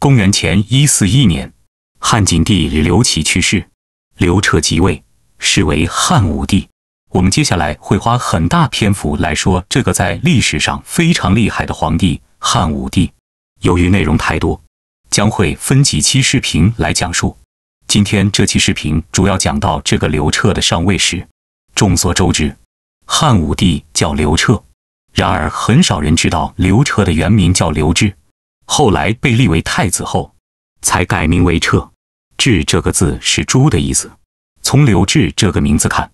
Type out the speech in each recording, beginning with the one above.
公元前一四一年，汉景帝刘启去世，刘彻即位，是为汉武帝。我们接下来会花很大篇幅来说这个在历史上非常厉害的皇帝汉武帝。由于内容太多，将会分几期视频来讲述。今天这期视频主要讲到这个刘彻的上位史。众所周知，汉武帝叫刘彻，然而很少人知道刘彻的原名叫刘志。后来被立为太子后，才改名为彻。志这个字是猪的意思。从刘志这个名字看，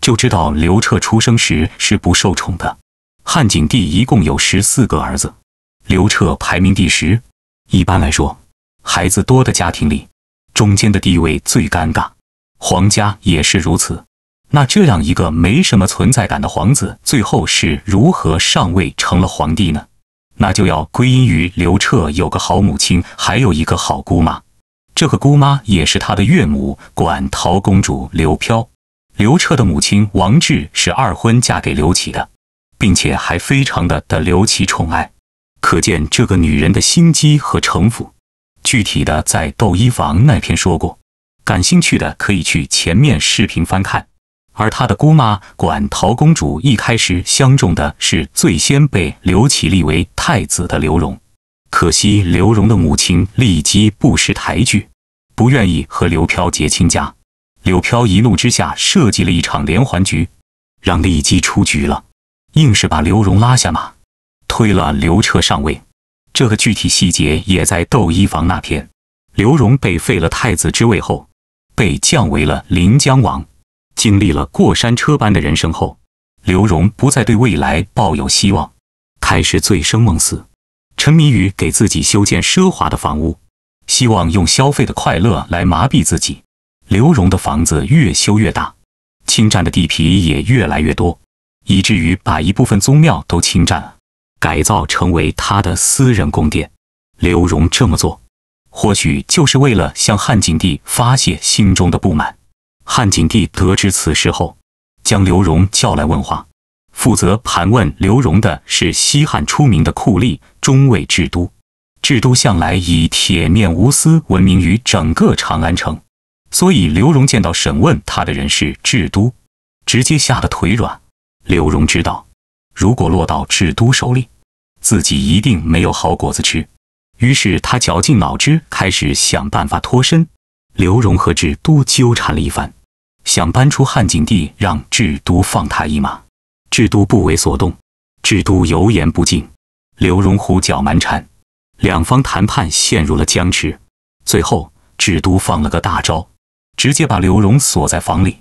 就知道刘彻出生时是不受宠的。汉景帝一共有十四个儿子，刘彻排名第十。一般来说，孩子多的家庭里，中间的地位最尴尬。皇家也是如此。那这样一个没什么存在感的皇子，最后是如何上位成了皇帝呢？那就要归因于刘彻有个好母亲，还有一个好姑妈。这个姑妈也是他的岳母，管陶公主刘飘。刘彻的母亲王氏是二婚嫁给刘启的，并且还非常的得刘启宠爱，可见这个女人的心机和城府。具体的在窦漪房那篇说过，感兴趣的可以去前面视频翻看。而他的姑妈管陶公主一开始相中的是最先被刘启立为太子的刘荣，可惜刘荣的母亲立姬不识抬举，不愿意和刘飘结亲家。刘飘一怒之下设计了一场连环局，让立姬出局了，硬是把刘荣拉下马，推了刘彻上位。这个具体细节也在窦漪房那篇。刘荣被废了太子之位后，被降为了临江王。经历了过山车般的人生后，刘荣不再对未来抱有希望，开始醉生梦死，沉迷于给自己修建奢华的房屋，希望用消费的快乐来麻痹自己。刘荣的房子越修越大，侵占的地皮也越来越多，以至于把一部分宗庙都侵占了，改造成为他的私人宫殿。刘荣这么做，或许就是为了向汉景帝发泄心中的不满。汉景帝得知此事后，将刘荣叫来问话。负责盘问刘荣的是西汉出名的酷吏中尉郅都。郅都向来以铁面无私闻名于整个长安城，所以刘荣见到审问他的人是郅都，直接吓得腿软。刘荣知道，如果落到郅都手里，自己一定没有好果子吃。于是他绞尽脑汁，开始想办法脱身。刘荣和郅都纠缠了一番。想搬出汉景帝，让郅都放他一马。郅都不为所动。郅都油盐不进，刘荣胡搅蛮缠，两方谈判陷入了僵持。最后，郅都放了个大招，直接把刘荣锁在房里，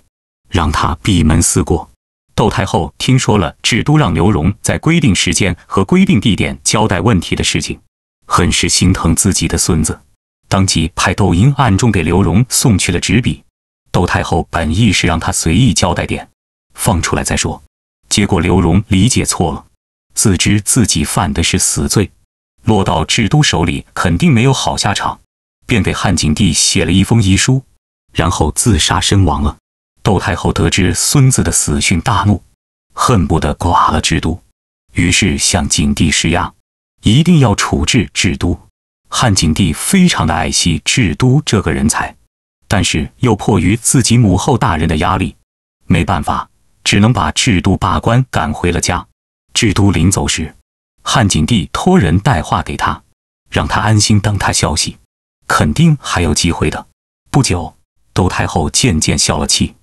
让他闭门思过。窦太后听说了郅都让刘荣在规定时间和规定地点交代问题的事情，很是心疼自己的孙子，当即派窦婴暗中给刘荣送去了纸笔。窦太后本意是让他随意交代点，放出来再说。结果刘荣理解错了，自知自己犯的是死罪，落到郅都手里肯定没有好下场，便给汉景帝写了一封遗书，然后自杀身亡了。窦太后得知孙子的死讯，大怒，恨不得剐了郅都，于是向景帝施压，一定要处置郅都。汉景帝非常的爱惜郅都这个人才。但是又迫于自己母后大人的压力，没办法，只能把制都罢官赶回了家。制都临走时，汉景帝托人带话给他，让他安心等他消息，肯定还有机会的。不久，窦太后渐渐消了气，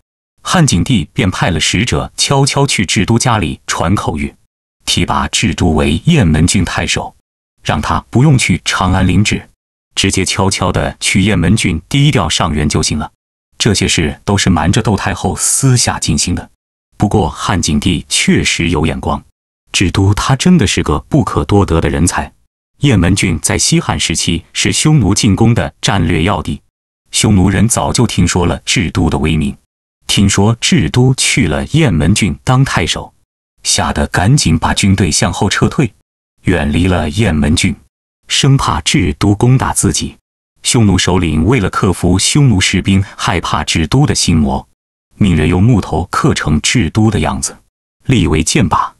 汉景帝便派了使者悄悄去制都家里传口谕，提拔制都为雁门郡太守，让他不用去长安领旨。直接悄悄的去雁门郡低调上任就行了。这些事都是瞒着窦太后私下进行的。不过汉景帝确实有眼光，郅都他真的是个不可多得的人才。雁门郡在西汉时期是匈奴进攻的战略要地，匈奴人早就听说了郅都的威名。听说郅都去了雁门郡当太守，吓得赶紧把军队向后撤退，远离了雁门郡。生怕郅都攻打自己，匈奴首领为了克服匈奴士兵害怕郅都的心魔，命人用木头刻成郅都的样子，立为箭靶，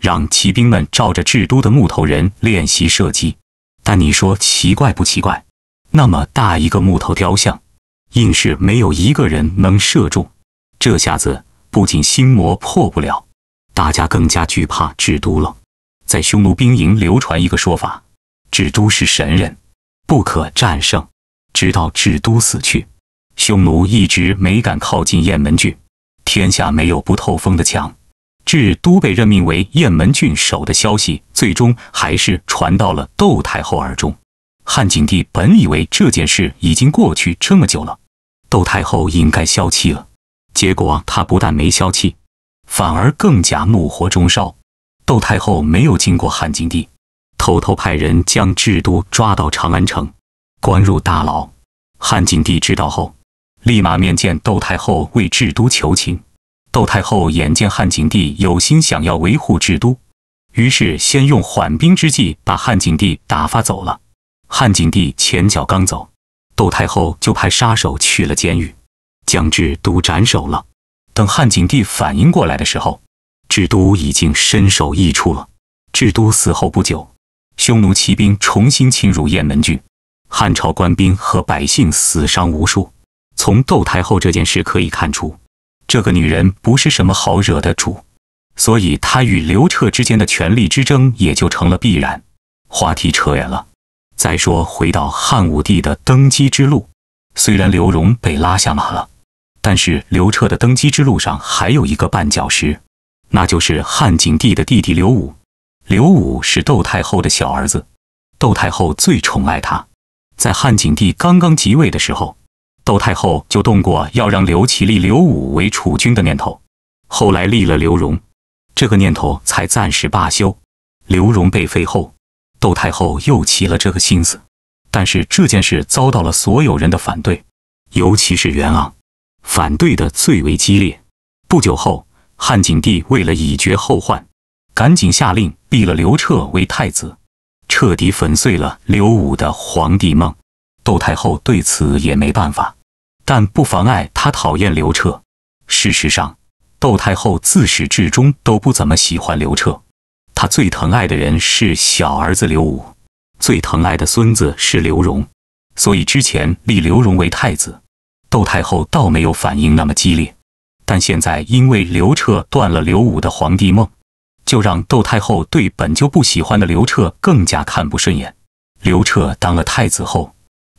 让骑兵们照着郅都的木头人练习射击。但你说奇怪不奇怪？那么大一个木头雕像，硬是没有一个人能射中。这下子不仅心魔破不了，大家更加惧怕郅都了。在匈奴兵营流传一个说法。郅都是神人，不可战胜。直到郅都死去，匈奴一直没敢靠近雁门郡。天下没有不透风的墙，郅都被任命为雁门郡守的消息，最终还是传到了窦太后耳中。汉景帝本以为这件事已经过去这么久了，窦太后应该消气了。结果他不但没消气，反而更加怒火中烧。窦太后没有经过汉景帝。偷偷派人将智都抓到长安城，关入大牢。汉景帝知道后，立马面见窦太后为智都求情。窦太后眼见汉景帝有心想要维护智都，于是先用缓兵之计把汉景帝打发走了。汉景帝前脚刚走，窦太后就派杀手去了监狱，将智都斩首了。等汉景帝反应过来的时候，智都已经身首异处了。智都死后不久。匈奴骑兵重新侵入雁门郡，汉朝官兵和百姓死伤无数。从窦太后这件事可以看出，这个女人不是什么好惹的主，所以她与刘彻之间的权力之争也就成了必然。话题扯远了，再说回到汉武帝的登基之路，虽然刘荣被拉下马了，但是刘彻的登基之路上还有一个绊脚石，那就是汉景帝的弟弟刘武。刘武是窦太后的小儿子，窦太后最宠爱他。在汉景帝刚刚即位的时候，窦太后就动过要让刘启立刘武为储君的念头，后来立了刘荣，这个念头才暂时罢休。刘荣被废后，窦太后又起了这个心思，但是这件事遭到了所有人的反对，尤其是袁盎，反对的最为激烈。不久后，汉景帝为了以绝后患。赶紧下令立了刘彻为太子，彻底粉碎了刘武的皇帝梦。窦太后对此也没办法，但不妨碍她讨厌刘彻。事实上，窦太后自始至终都不怎么喜欢刘彻，她最疼爱的人是小儿子刘武，最疼爱的孙子是刘荣，所以之前立刘荣为太子，窦太后倒没有反应那么激烈。但现在因为刘彻断了刘武的皇帝梦。就让窦太后对本就不喜欢的刘彻更加看不顺眼。刘彻当了太子后，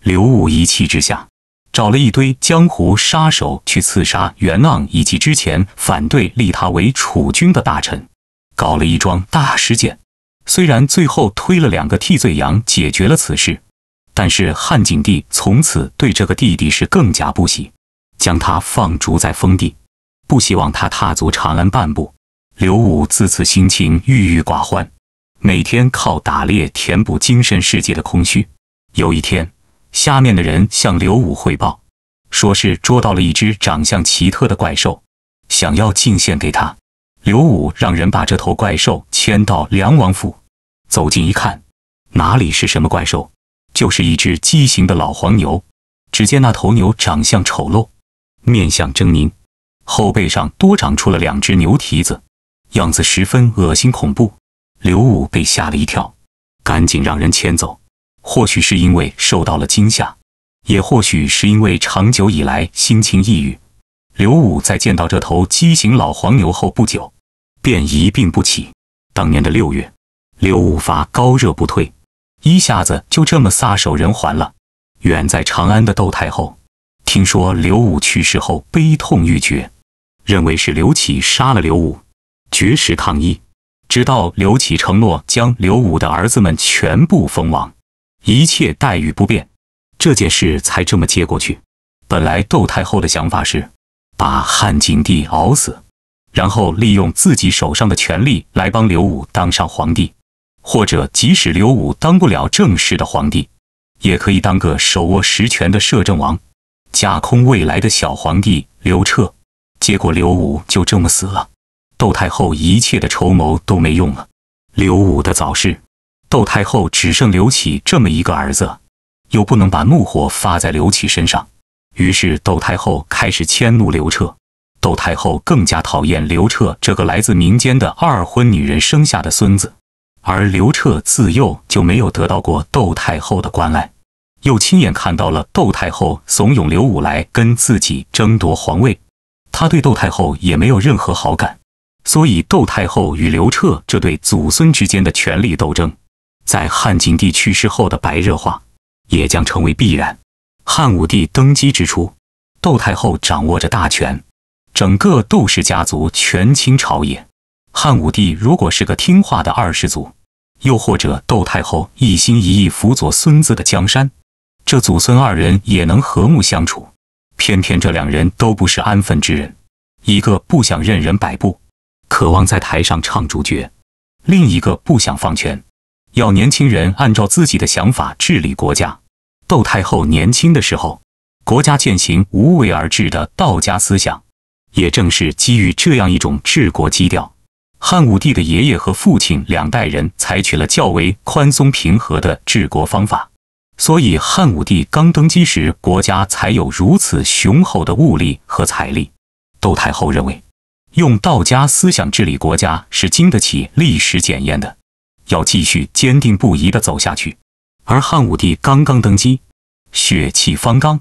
刘武一气之下找了一堆江湖杀手去刺杀袁盎以及之前反对立他为储君的大臣，搞了一桩大事件。虽然最后推了两个替罪羊解决了此事，但是汉景帝从此对这个弟弟是更加不喜，将他放逐在封地，不希望他踏足长安半步。刘武自此心情郁郁寡欢，每天靠打猎填补精神世界的空虚。有一天，下面的人向刘武汇报，说是捉到了一只长相奇特的怪兽，想要进献给他。刘武让人把这头怪兽牵到梁王府，走近一看，哪里是什么怪兽，就是一只畸形的老黄牛。只见那头牛长相丑陋，面相狰狞，后背上多长出了两只牛蹄子。样子十分恶心恐怖，刘武被吓了一跳，赶紧让人牵走。或许是因为受到了惊吓，也或许是因为长久以来心情抑郁，刘武在见到这头畸形老黄牛后不久，便一病不起。当年的六月，刘武发高热不退，一下子就这么撒手人寰了。远在长安的窦太后听说刘武去世后悲痛欲绝，认为是刘启杀了刘武。绝食抗议，直到刘启承诺将刘武的儿子们全部封王，一切待遇不变，这件事才这么接过去。本来窦太后的想法是，把汉景帝熬死，然后利用自己手上的权力来帮刘武当上皇帝，或者即使刘武当不了正式的皇帝，也可以当个手握实权的摄政王，架空未来的小皇帝刘彻。结果刘武就这么死了。窦太后一切的筹谋都没用了。刘武的早逝，窦太后只剩刘启这么一个儿子，又不能把怒火发在刘启身上，于是窦太后开始迁怒刘彻。窦太后更加讨厌刘彻这个来自民间的二婚女人生下的孙子，而刘彻自幼就没有得到过窦太后的关爱，又亲眼看到了窦太后怂恿刘武来跟自己争夺皇位，他对窦太后也没有任何好感。所以，窦太后与刘彻这对祖孙之间的权力斗争，在汉景帝去世后的白热化也将成为必然。汉武帝登基之初，窦太后掌握着大权，整个窦氏家族权倾朝野。汉武帝如果是个听话的二世祖，又或者窦太后一心一意辅佐孙子的江山，这祖孙二人也能和睦相处。偏偏这两人都不是安分之人，一个不想任人摆布。渴望在台上唱主角，另一个不想放权，要年轻人按照自己的想法治理国家。窦太后年轻的时候，国家践行无为而治的道家思想，也正是基于这样一种治国基调，汉武帝的爷爷和父亲两代人采取了较为宽松平和的治国方法，所以汉武帝刚登基时，国家才有如此雄厚的物力和财力。窦太后认为。用道家思想治理国家是经得起历史检验的，要继续坚定不移地走下去。而汉武帝刚刚登基，血气方刚，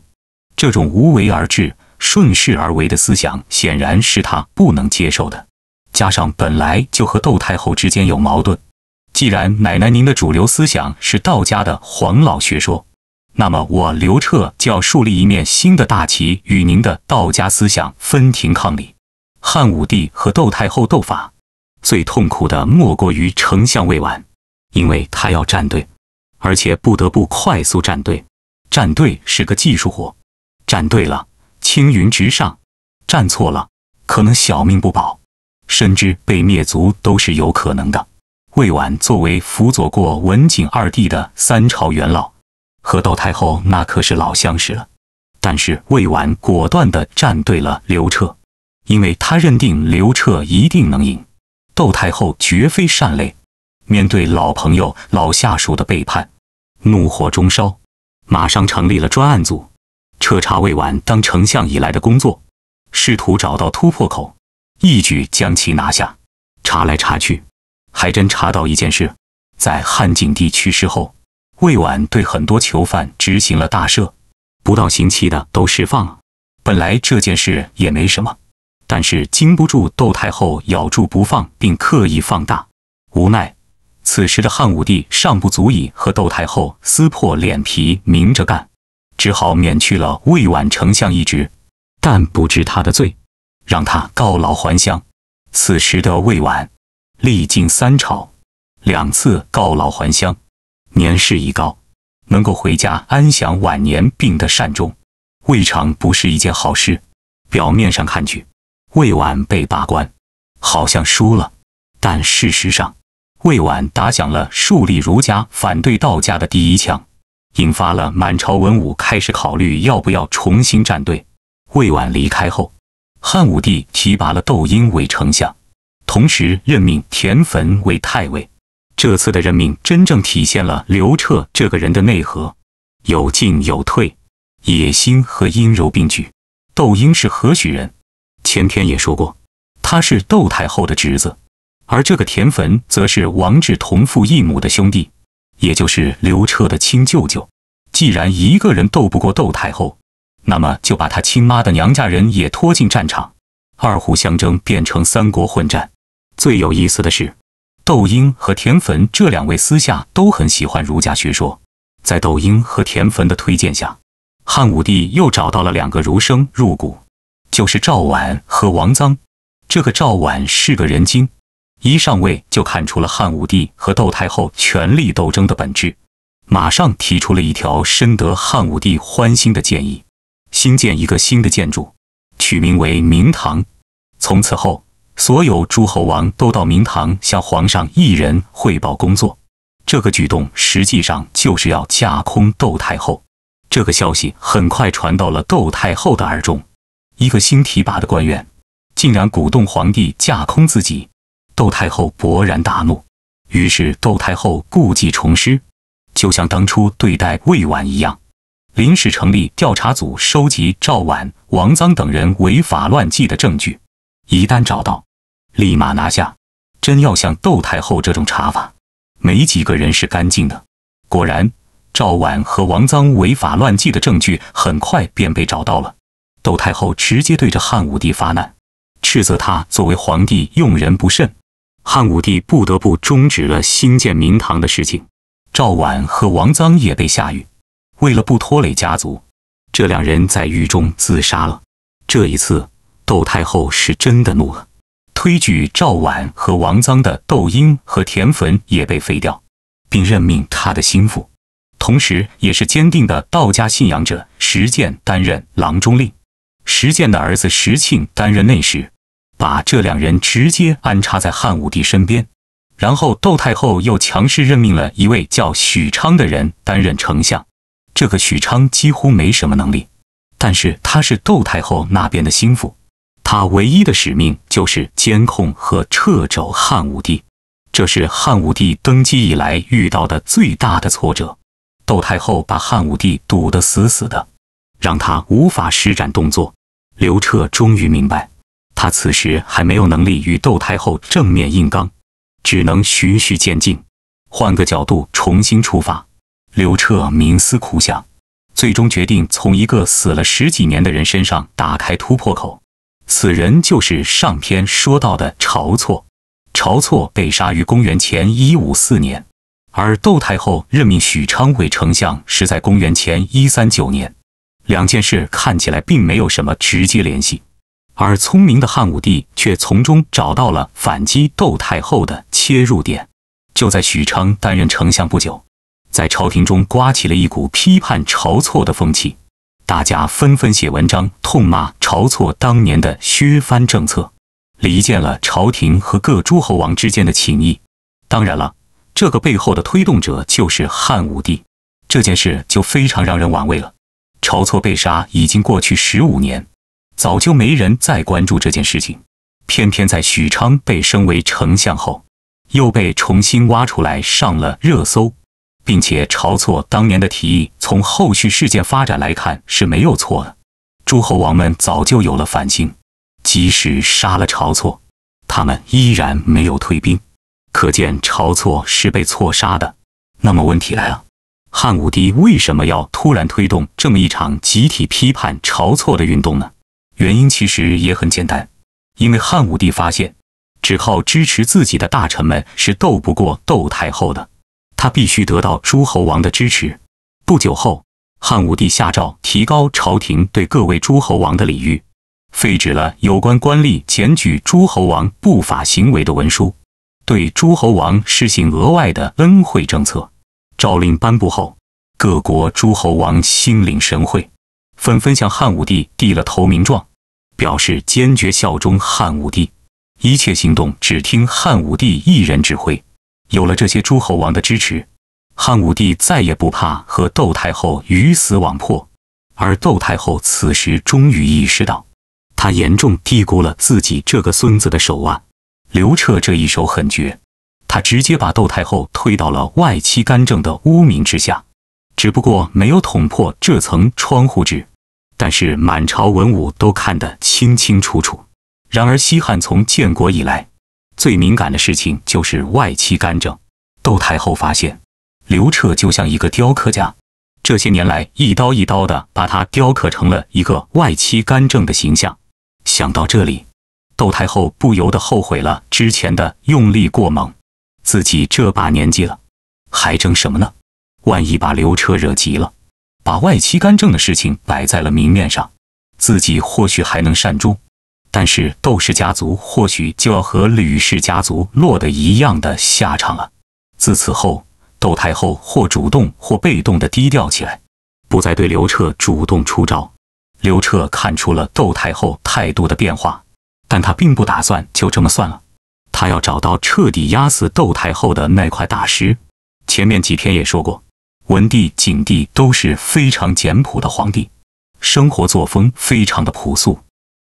这种无为而治、顺势而为的思想显然是他不能接受的。加上本来就和窦太后之间有矛盾，既然奶奶您的主流思想是道家的黄老学说，那么我刘彻就要树立一面新的大旗，与您的道家思想分庭抗礼。汉武帝和窦太后斗法，最痛苦的莫过于丞相魏完，因为他要站队，而且不得不快速站队。站队是个技术活，站对了青云直上，站错了可能小命不保，甚至被灭族都是有可能的。魏婉作为辅佐过文景二帝的三朝元老，和窦太后那可是老相识了。但是魏婉果断地站对了刘彻。因为他认定刘彻一定能赢，窦太后绝非善类。面对老朋友、老下属的背叛，怒火中烧，马上成立了专案组，彻查魏婉当丞相以来的工作，试图找到突破口，一举将其拿下。查来查去，还真查到一件事：在汉景帝去世后，魏婉对很多囚犯执行了大赦，不到刑期的都释放了。本来这件事也没什么。但是经不住窦太后咬住不放，并刻意放大，无奈此时的汉武帝尚不足以和窦太后撕破脸皮明着干，只好免去了魏晚丞相一职，但不治他的罪，让他告老还乡。此时的魏晚历经三朝，两次告老还乡，年事已高，能够回家安享晚年，并得善终，未尝不是一件好事。表面上看去。魏婉被罢官，好像输了，但事实上，魏婉打响了树立儒家反对道家的第一枪，引发了满朝文武开始考虑要不要重新站队。魏婉离开后，汉武帝提拔了窦婴为丞相，同时任命田汾为太尉。这次的任命真正体现了刘彻这个人的内核：有进有退，野心和阴柔并举。窦婴是何许人？前篇也说过，他是窦太后的侄子，而这个田汾则是王志同父异母的兄弟，也就是刘彻的亲舅舅。既然一个人斗不过窦太后，那么就把他亲妈的娘家人也拖进战场，二虎相争变成三国混战。最有意思的是，窦婴和田汾这两位私下都很喜欢儒家学说，在窦婴和田汾的推荐下，汉武帝又找到了两个儒生入股。就是赵绾和王臧。这个赵绾是个人精，一上位就看出了汉武帝和窦太后权力斗争的本质，马上提出了一条深得汉武帝欢心的建议：新建一个新的建筑，取名为明堂。从此后，所有诸侯王都到明堂向皇上一人汇报工作。这个举动实际上就是要架空窦太后。这个消息很快传到了窦太后的耳中。一个新提拔的官员，竟然鼓动皇帝架空自己，窦太后勃然大怒。于是窦太后故技重施，就像当初对待魏婉一样，临时成立调查组，收集赵婉、王臧等人违法乱纪的证据。一旦找到，立马拿下。真要像窦太后这种查法，没几个人是干净的。果然，赵婉和王臧违法乱纪的证据很快便被找到了。窦太后直接对着汉武帝发难，斥责他作为皇帝用人不慎，汉武帝不得不终止了兴建明堂的事情。赵绾和王臧也被下狱，为了不拖累家族，这两人在狱中自杀了。这一次，窦太后是真的怒了，推举赵绾和王臧的窦婴和田汾也被废掉，并任命他的心腹，同时也是坚定的道家信仰者石建担任郎中令。石建的儿子石庆担任内史，把这两人直接安插在汉武帝身边。然后窦太后又强势任命了一位叫许昌的人担任丞相。这个许昌几乎没什么能力，但是他是窦太后那边的心腹，他唯一的使命就是监控和掣肘汉武帝。这是汉武帝登基以来遇到的最大的挫折。窦太后把汉武帝堵得死死的。让他无法施展动作。刘彻终于明白，他此时还没有能力与窦太后正面硬刚，只能循序渐进，换个角度重新出发。刘彻冥思苦想，最终决定从一个死了十几年的人身上打开突破口。此人就是上篇说到的晁错。晁错被杀于公元前一五四年，而窦太后任命许昌为丞相是在公元前一三九年。两件事看起来并没有什么直接联系，而聪明的汉武帝却从中找到了反击窦太后的切入点。就在许昌担任丞相不久，在朝廷中刮起了一股批判晁错的风气，大家纷纷写文章痛骂晁错当年的削藩政策，离间了朝廷和各诸侯王之间的情谊。当然了，这个背后的推动者就是汉武帝。这件事就非常让人玩味了。晁错被杀已经过去十五年，早就没人再关注这件事情。偏偏在许昌被升为丞相后，又被重新挖出来上了热搜，并且晁错当年的提议，从后续事件发展来看是没有错的。诸侯王们早就有了反心，即使杀了晁错，他们依然没有退兵，可见晁错是被错杀的。那么问题来了。汉武帝为什么要突然推动这么一场集体批判晁错的运动呢？原因其实也很简单，因为汉武帝发现，只靠支持自己的大臣们是斗不过窦太后的，他必须得到诸侯王的支持。不久后，汉武帝下诏提高朝廷对各位诸侯王的礼遇，废止了有关官吏检举诸侯王不法行为的文书，对诸侯王施行额外的恩惠政策。诏令颁布后，各国诸侯王心领神会，纷纷向汉武帝递了投名状，表示坚决效忠汉武帝，一切行动只听汉武帝一人指挥。有了这些诸侯王的支持，汉武帝再也不怕和窦太后鱼死网破。而窦太后此时终于意识到，他严重低估了自己这个孙子的手腕。刘彻这一手狠绝。他直接把窦太后推到了外戚干政的污名之下，只不过没有捅破这层窗户纸，但是满朝文武都看得清清楚楚。然而，西汉从建国以来，最敏感的事情就是外戚干政。窦太后发现，刘彻就像一个雕刻家，这些年来一刀一刀的把他雕刻成了一个外戚干政的形象。想到这里，窦太后不由得后悔了之前的用力过猛。自己这把年纪了，还争什么呢？万一把刘彻惹急了，把外戚干政的事情摆在了明面上，自己或许还能善终，但是窦氏家族或许就要和吕氏家族落得一样的下场了。自此后，窦太后或主动或被动的低调起来，不再对刘彻主动出招。刘彻看出了窦太后态度的变化，但他并不打算就这么算了。他要找到彻底压死窦太后的那块大石。前面几篇也说过，文帝、景帝都是非常简朴的皇帝，生活作风非常的朴素，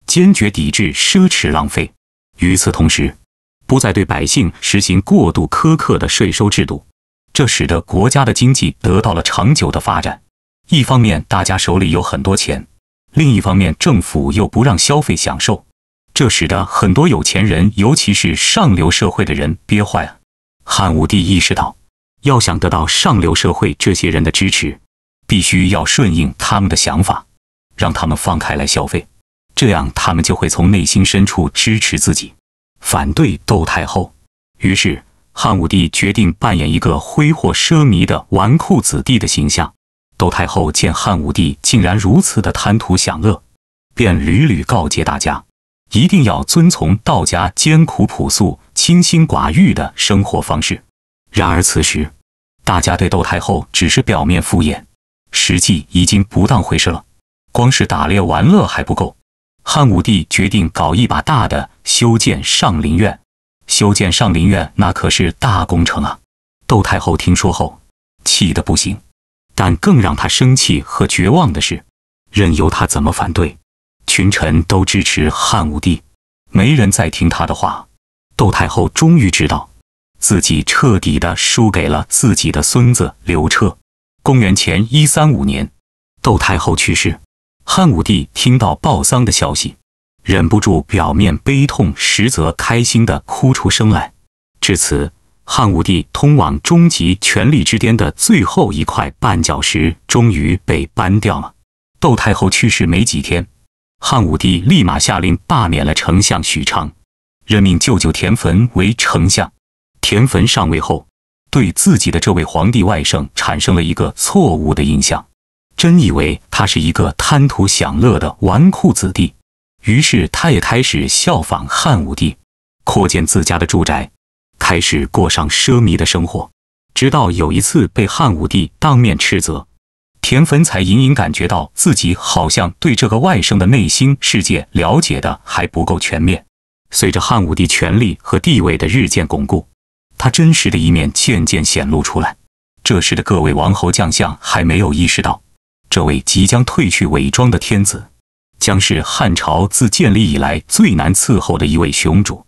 坚决抵制奢侈浪费。与此同时，不再对百姓实行过度苛刻的税收制度，这使得国家的经济得到了长久的发展。一方面，大家手里有很多钱；另一方面，政府又不让消费享受。这使得很多有钱人，尤其是上流社会的人憋坏了。汉武帝意识到，要想得到上流社会这些人的支持，必须要顺应他们的想法，让他们放开来消费，这样他们就会从内心深处支持自己，反对窦太后。于是，汉武帝决定扮演一个挥霍奢靡的纨绔子弟的形象。窦太后见汉武帝竟然如此的贪图享乐，便屡屡告诫大家。一定要遵从道家艰苦朴素、清心寡欲的生活方式。然而此时，大家对窦太后只是表面敷衍，实际已经不当回事了。光是打猎玩乐还不够，汉武帝决定搞一把大的，修建上林苑。修建上林苑那可是大工程啊！窦太后听说后，气得不行。但更让她生气和绝望的是，任由她怎么反对。群臣都支持汉武帝，没人再听他的话。窦太后终于知道自己彻底的输给了自己的孙子刘彻。公元前一三五年，窦太后去世。汉武帝听到报丧的消息，忍不住表面悲痛，实则开心的哭出声来。至此，汉武帝通往终极权力之巅的最后一块绊脚石终于被搬掉了。窦太后去世没几天。汉武帝立马下令罢免了丞相许昌，任命舅舅田汾为丞相。田汾上位后，对自己的这位皇帝外甥产生了一个错误的印象，真以为他是一个贪图享乐的纨绔子弟。于是他也开始效仿汉武帝，扩建自家的住宅，开始过上奢靡的生活。直到有一次被汉武帝当面斥责。田汾才隐隐感觉到自己好像对这个外甥的内心世界了解的还不够全面。随着汉武帝权力和地位的日渐巩固，他真实的一面渐渐显露出来。这时的各位王侯将相还没有意识到，这位即将褪去伪装的天子，将是汉朝自建立以来最难伺候的一位雄主。